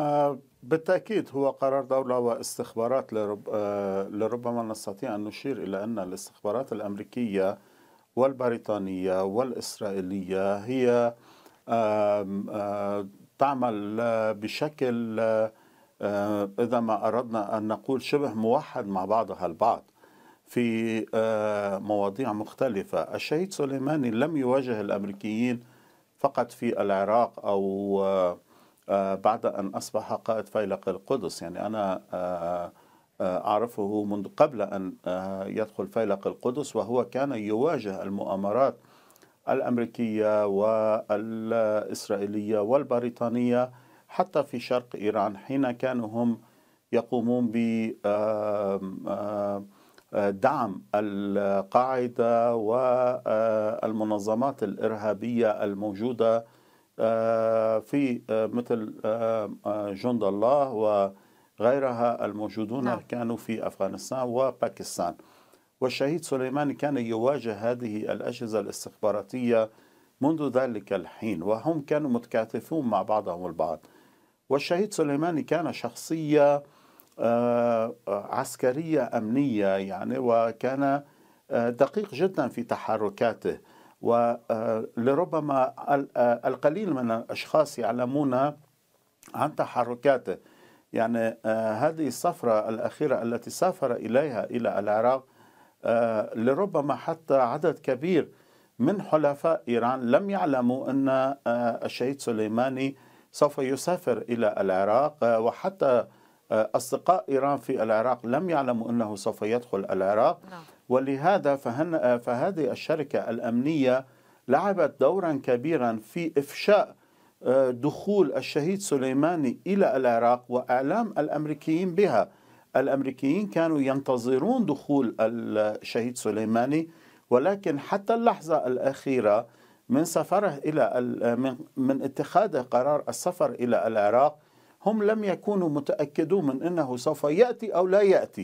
آه، بالتأكيد هو قرار دولة واستخبارات لرب آه، لربما نستطيع أن نشير إلى أن الاستخبارات الأمريكية والبريطانية والإسرائيلية هي آه، تعمل بشكل إذا ما أردنا أن نقول شبه موحد مع بعضها البعض في مواضيع مختلفة الشهيد سليماني لم يواجه الأمريكيين فقط في العراق أو آه، بعد أن أصبح قائد فيلق القدس يعني أنا آه، آه، أعرفه منذ قبل أن يدخل فيلق القدس وهو كان يواجه المؤامرات الأمريكية والإسرائيلية والبريطانية حتى في شرق إيران حين كانوا هم يقومون بدعم القاعدة والمنظمات الإرهابية الموجودة آه، في آه، مثل آه، جند الله وغيرها الموجودون نعم. كانوا في أفغانستان وباكستان والشهيد سليماني كان يواجه هذه الأجهزة الاستخباراتية منذ ذلك الحين وهم كانوا متكاتفون مع بعضهم البعض والشهيد سليماني كان شخصية عسكرية أمنية يعني وكان دقيق جدا في تحركاته ولربما آه، آه، القليل من الأشخاص يعلمون عن تحركاته يعني آه، هذه السفرة الأخيرة التي سافر إليها إلى العراق لربما حتى عدد كبير من حلفاء إيران لم يعلموا أن الشهيد سليماني سوف يسافر إلى العراق وحتى آه، أصدقاء إيران في العراق لم يعلموا أنه سوف يدخل العراق نعم. ولهذا فهن آه، فهذه الشركة الأمنية لعبت دورا كبيرا في إفشاء آه، دخول الشهيد سليماني إلى العراق وإعلام الأمريكيين بها الأمريكيين كانوا ينتظرون دخول الشهيد سليماني ولكن حتى اللحظة الأخيرة من سفره إلى من اتخاذ قرار السفر إلى العراق هم لم يكونوا متأكدون من أنه سوف يأتي أو لا يأتي